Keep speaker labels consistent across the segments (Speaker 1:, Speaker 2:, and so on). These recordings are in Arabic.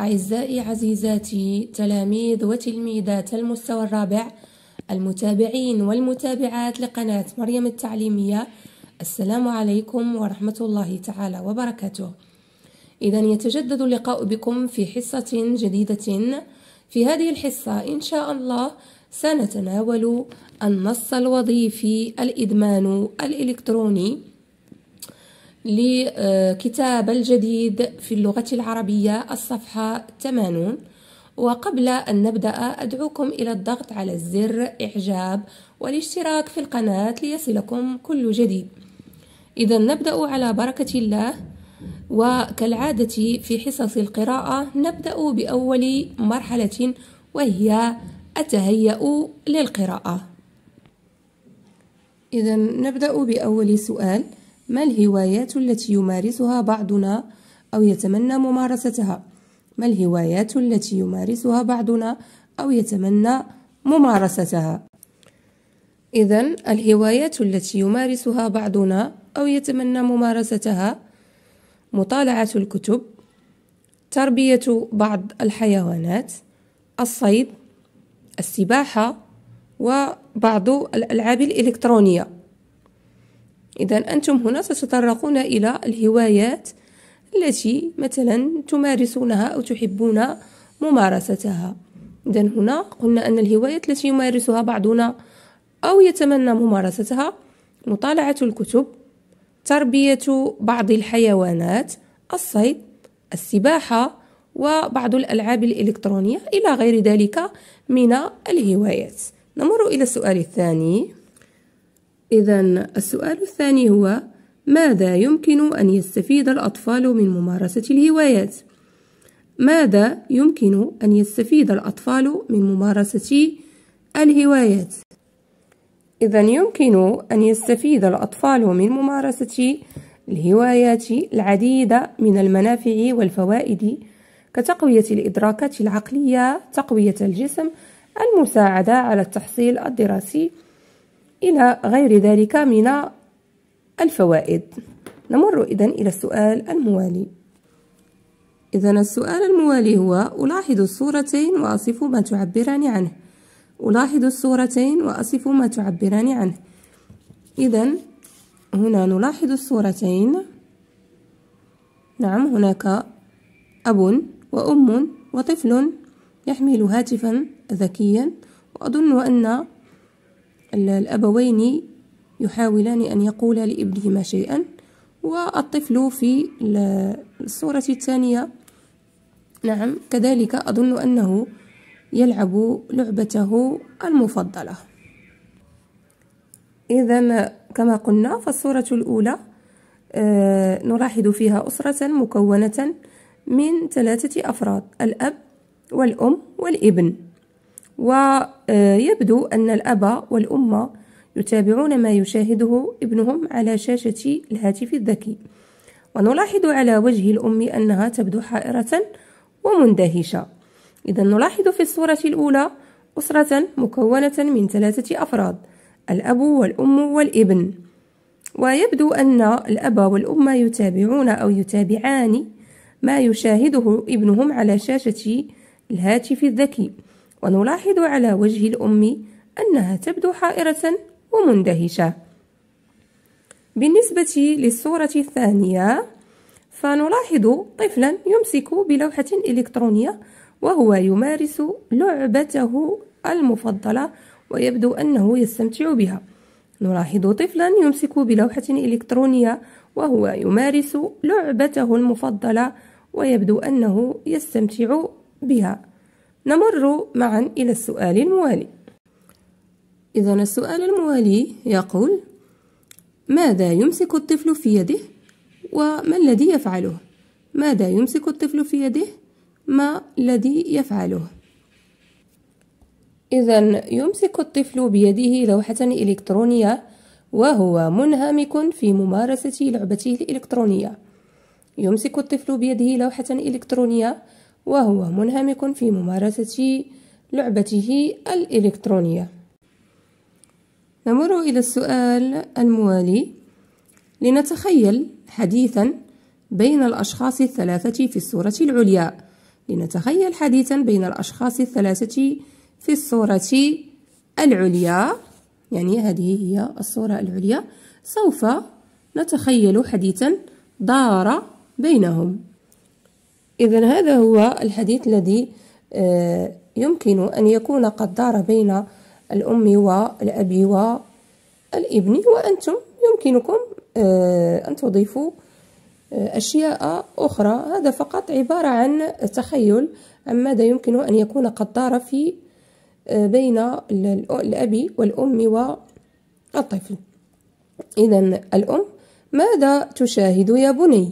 Speaker 1: أعزائي عزيزاتي تلاميذ وتلميذات المستوى الرابع المتابعين والمتابعات لقناة مريم التعليمية السلام عليكم ورحمة الله تعالى وبركاته إذا يتجدد اللقاء بكم في حصة جديدة في هذه الحصة إن شاء الله سنتناول النص الوظيفي الإدمان الإلكتروني لكتاب الجديد في اللغة العربية الصفحة 80 وقبل أن نبدأ أدعوكم إلى الضغط على زر إعجاب والاشتراك في القناة ليصلكم كل جديد إذا نبدأ على بركة الله وكالعادة في حصص القراءة نبدأ بأول مرحلة وهي أتهيأ للقراءة إذا نبدأ بأول سؤال ما الهوايات التي يمارسها بعضنا أو يتمنى ممارستها ما الهوايات التي يمارسها بعضنا أو يتمنى ممارستها إذا الهوايات التي يمارسها بعضنا أو يتمنى ممارستها مطالعة الكتب تربية بعض الحيوانات الصيد السباحة وبعض الألعاب الإلكترونية إذا أنتم هنا ستتطرقون إلى الهوايات التي مثلا تمارسونها أو تحبون ممارستها إذا هنا قلنا أن الهوايات التي يمارسها بعضنا أو يتمنى ممارستها مطالعة الكتب تربية بعض الحيوانات الصيد السباحة وبعض الألعاب الإلكترونية إلى غير ذلك من الهوايات نمر إلى السؤال الثاني إذا السؤال الثاني هو ماذا يمكن أن يستفيد الأطفال من ممارسة الهوايات؟ ماذا يمكن أن يستفيد الأطفال من ممارسة الهوايات؟ إذا يمكن أن يستفيد الأطفال من ممارسة الهوايات العديد من المنافع والفوائد كتقوية الإدراكات العقلية، تقوية الجسم، المساعدة على التحصيل الدراسي، إلى غير ذلك من الفوائد نمر إذا إلى السؤال الموالي إذا السؤال الموالي هو ألاحظ الصورتين وأصف ما تعبران عنه ألاحظ الصورتين وأصف ما تعبران عنه إذا هنا نلاحظ الصورتين نعم هناك أب وأم وطفل يحمل هاتفا ذكيا وأظن أن الأبوين يحاولان أن يقولا لابنهما شيئا والطفل في الصورة الثانية نعم كذلك أظن أنه يلعب لعبته المفضلة إذا كما قلنا فالصورة الأولى آه، نلاحظ فيها أسرة مكونة من ثلاثة أفراد الأب والأم والابن ويبدو أن الأب والأم يتابعون ما يشاهده ابنهم على شاشة الهاتف الذكي ونلاحظ على وجه الأم أنها تبدو حائرة ومندهشة إذا نلاحظ في الصورة الأولى أسرة مكونة من ثلاثة أفراد الأب والأم والابن ويبدو أن الأب والأم يتابعون أو يتابعان ما يشاهده ابنهم على شاشة الهاتف الذكي ونلاحظ على وجه الأم أنها تبدو حائرة ومندهشة بالنسبة للصورة الثانية فنلاحظ طفلا يمسك بلوحة إلكترونية وهو يمارس لعبته المفضلة ويبدو أنه يستمتع بها نلاحظ طفلا يمسك بلوحة إلكترونية وهو يمارس لعبته المفضلة ويبدو أنه يستمتع بها نمر معا إلى السؤال الموالي إذا السؤال الموالي يقول ماذا يمسك الطفل في يده وما الذي يفعله ماذا يمسك الطفل في يده ما الذي يفعله إذا يمسك الطفل بيده لوحة إلكترونية وهو منهمك في ممارسة لعبته الإلكترونية يمسك الطفل بيده لوحة إلكترونية وهو منهمك في ممارسة لعبته الإلكترونية نمر إلى السؤال الموالي لنتخيل حديثا بين الأشخاص الثلاثة في الصورة العليا لنتخيل حديثا بين الأشخاص الثلاثة في الصورة العليا يعني هذه هي الصورة العليا سوف نتخيل حديثا دار بينهم إذا هذا هو الحديث الذي آه، يمكن أن يكون قد دار بين الأم والأب والابن وأنتم يمكنكم آه، أن تضيفوا آه، أشياء أخرى هذا فقط عبارة عن تخيل عن ماذا يمكن أن يكون قد دار في بين الأب والأم والطفل إذا الأم ماذا تشاهد يا بني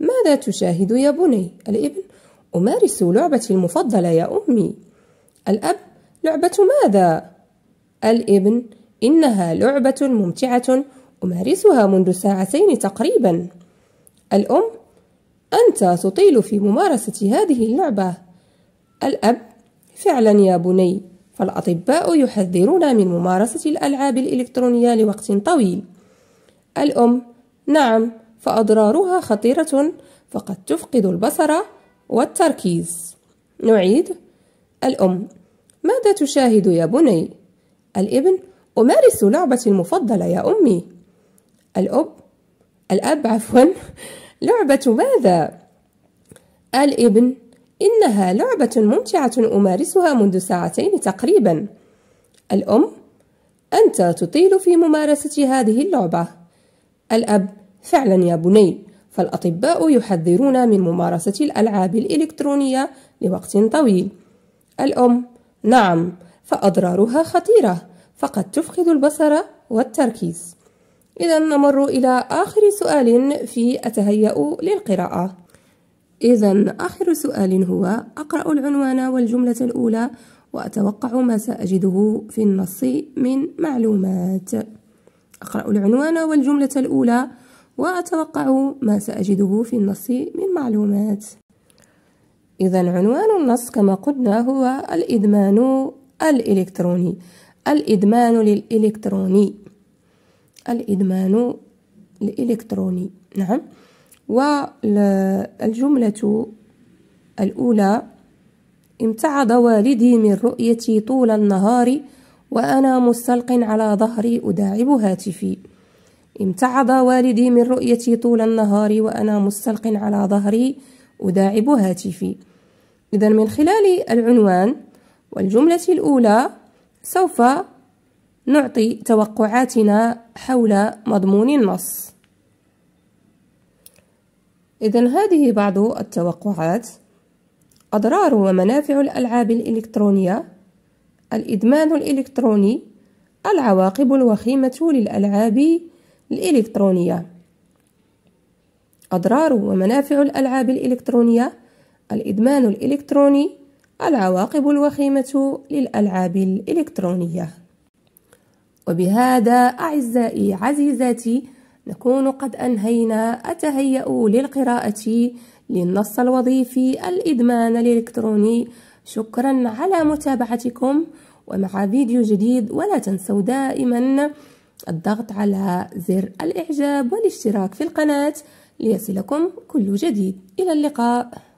Speaker 1: ماذا تشاهد يا بني؟ الابن أمارس لعبتي المفضلة يا أمي الأب لعبة ماذا؟ الابن إنها لعبة ممتعة أمارسها منذ ساعتين تقريبا الأم أنت تطيل في ممارسة هذه اللعبة الأب فعلا يا بني فالأطباء يحذرون من ممارسة الألعاب الإلكترونية لوقت طويل الأم نعم فأضرارها خطيرة فقد تفقد البصر والتركيز نعيد الأم ماذا تشاهد يا بني؟ الابن أمارس لعبتي المفضلة يا أمي الأب الأب عفوا لعبة ماذا؟ الابن إنها لعبة ممتعة أمارسها منذ ساعتين تقريبا الأم أنت تطيل في ممارسة هذه اللعبة الأب فعلا يا بني فالأطباء يحذرون من ممارسة الألعاب الإلكترونية لوقت طويل الأم نعم فأضرارها خطيرة فقد تفقد البصر والتركيز إذا نمر إلى آخر سؤال في أتهيأ للقراءة إذا آخر سؤال هو أقرأ العنوان والجملة الأولى وأتوقع ما سأجده في النص من معلومات أقرأ العنوان والجملة الأولى وأتوقع ما سأجده في النص من معلومات إذا عنوان النص كما قلنا هو الإدمان الإلكتروني الإدمان للإلكتروني الإدمان الإلكتروني نعم والجملة الأولى امتعض والدي من رؤيتي طول النهار وأنا مستلق على ظهري أداعب هاتفي امتعض والدي من رؤيتي طول النهار وأنا مستلق على ظهري أداعب هاتفي إذا من خلال العنوان والجملة الأولى سوف نعطي توقعاتنا حول مضمون النص إذا هذه بعض التوقعات أضرار ومنافع الألعاب الإلكترونية الإدمان الإلكتروني العواقب الوخيمة للألعاب الإلكترونية أضرار ومنافع الألعاب الإلكترونية الإدمان الإلكتروني العواقب الوخيمة للألعاب الإلكترونية وبهذا أعزائي عزيزاتي نكون قد أنهينا أتهيأ للقراءة للنص الوظيفي الإدمان الإلكتروني شكرا على متابعتكم ومع فيديو جديد ولا تنسوا دائما الضغط على زر الإعجاب والاشتراك في القناة ليصلكم كل جديد إلى اللقاء